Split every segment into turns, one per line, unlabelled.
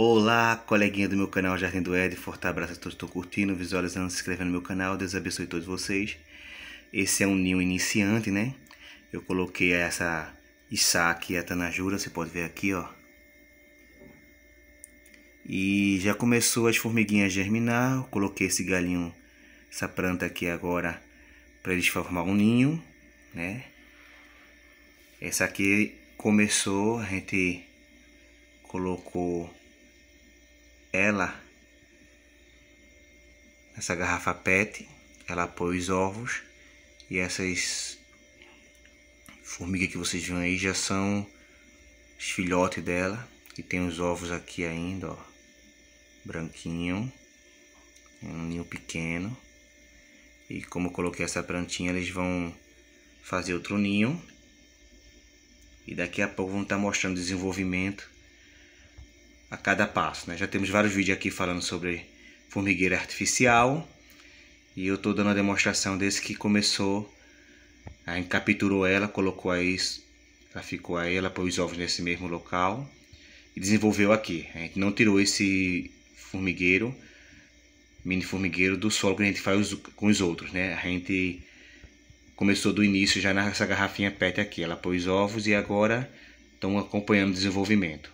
Olá, coleguinha do meu canal Jardim do Ed, forte abraço a todos que estão curtindo, visualizando, se inscrevendo no meu canal, Deus abençoe todos vocês. Esse é um ninho iniciante, né? Eu coloquei essa Issa aqui, a Tanajura, você pode ver aqui, ó. E já começou as formiguinhas a germinar, eu coloquei esse galinho, essa planta aqui agora, para eles formar um ninho, né? Essa aqui começou, a gente colocou ela, essa garrafa PET, ela pôs ovos e essas formigas que vocês viram aí já são os filhotes dela. E tem os ovos aqui ainda, ó, branquinho, é um ninho pequeno. E como eu coloquei essa plantinha, eles vão fazer outro ninho. E daqui a pouco vão estar mostrando o desenvolvimento a cada passo. Né? Já temos vários vídeos aqui falando sobre formigueira artificial e eu estou dando a demonstração desse que começou, a encapturou ela, colocou aí, ela ficou aí, ela pôs os ovos nesse mesmo local e desenvolveu aqui. A gente não tirou esse formigueiro, mini formigueiro do solo que a gente faz com os outros, né? A gente começou do início já nessa garrafinha PET aqui, ela pôs ovos e agora estão acompanhando o desenvolvimento.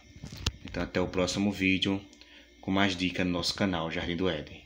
Então até o próximo vídeo com mais dicas no nosso canal Jardim do Éden.